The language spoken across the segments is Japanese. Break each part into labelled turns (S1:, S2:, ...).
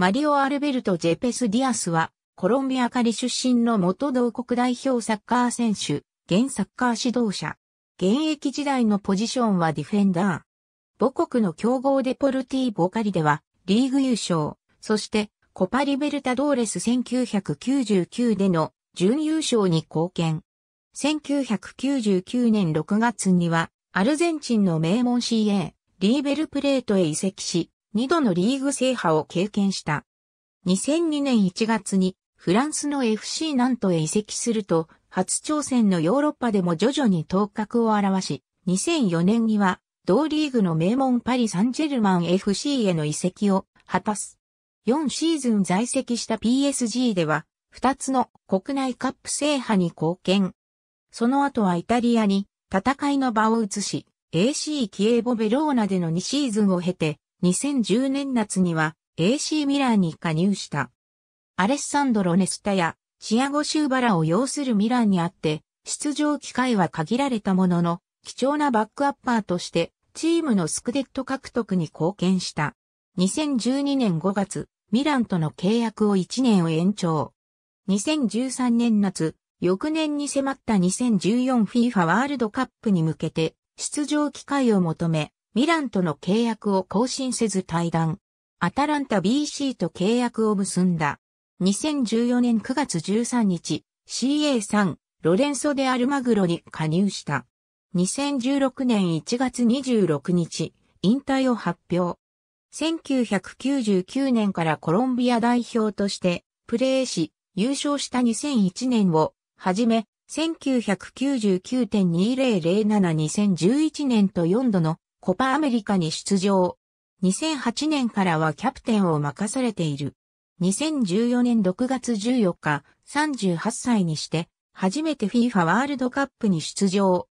S1: マリオ・アルベルト・ジェペス・ディアスは、コロンビアカリ出身の元同国代表サッカー選手、現サッカー指導者。現役時代のポジションはディフェンダー。母国の強豪デポルティーボカリでは、リーグ優勝、そしてコパリベルタドーレス1999での準優勝に貢献。1999年6月には、アルゼンチンの名門 CA、リーベルプレートへ移籍し、2度のリーグ制覇を経験した。2002年1月にフランスの FC ナントへ移籍すると、初挑戦のヨーロッパでも徐々に頭角を現し、2004年には同リーグの名門パリ・サンジェルマン FC への移籍を果たす。4シーズン在籍した PSG では、2つの国内カップ制覇に貢献。その後はイタリアに戦いの場を移し、AC キエボベローナでの2シーズンを経て、2010年夏には AC ミラーに加入した。アレッサンドロ・ネスタやチアゴ・シューバラを要するミラーにあって、出場機会は限られたものの、貴重なバックアッパーとして、チームのスクデット獲得に貢献した。2012年5月、ミランとの契約を1年を延長。2013年夏、翌年に迫った 2014FIFA ワールドカップに向けて、出場機会を求め、ミランとの契約を更新せず退団。アタランタ BC と契約を結んだ。2014年9月13日、CA3、ロレンソ・デ・アルマグロに加入した。2016年1月26日、引退を発表。1999年からコロンビア代表としてプレーし、優勝した2001年をはじめ、1999.20072011年と4度のコパアメリカに出場。2008年からはキャプテンを任されている。2014年6月14日、38歳にして、初めて FIFA ワールドカップに出場。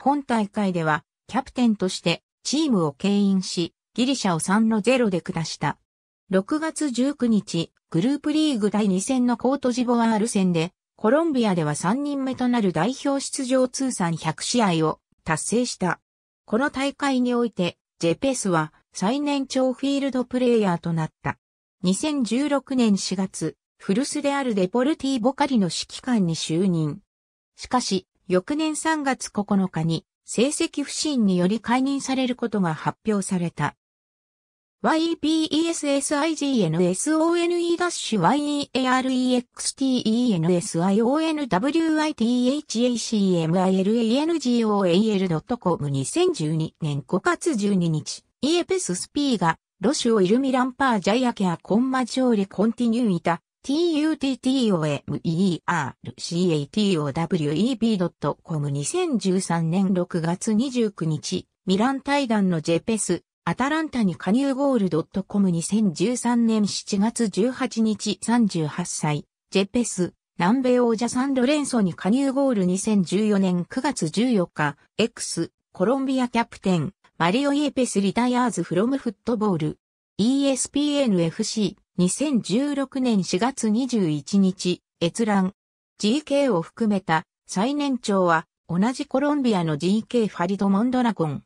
S1: 本大会では、キャプテンとしてチームを牽引し、ギリシャを3の0で下した。6月19日、グループリーグ第2戦のコートジボワール戦で、コロンビアでは3人目となる代表出場通算100試合を達成した。この大会において、ジェペスは最年長フィールドプレイヤーとなった。2016年4月、古巣であるデポルティ・ボカリの指揮官に就任。しかし、翌年3月9日に成績不振により解任されることが発表された。y e p s i g n s o n e a s y o n w i t h a c o m 2 0 1 2年5月12日、イエペススピーが、ロシオイルミランパージャイアケアコンマジョーレコンティニューイタ、tuttomercatoweb.com2013 年6月29日、ミラン対談のジェペス、アタランタに加入ゴールドットコム2013年7月18日38歳、ジェペス、南米王者サンロレンソに加入ゴール2014年9月14日、X、コロンビアキャプテン、マリオ・イエペス・リタイアーズ・フロム・フットボール。ESPNFC、2016年4月21日、閲覧。GK を含めた最年長は、同じコロンビアの GK ファリド・モンドラゴン。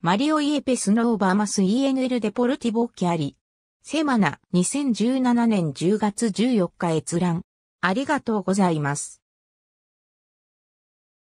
S1: マリオ・イエペス・ノーバーマス・ ENL デポルティボ・キャリ。セマナ、2017年10月14日閲覧。ありがとうございます。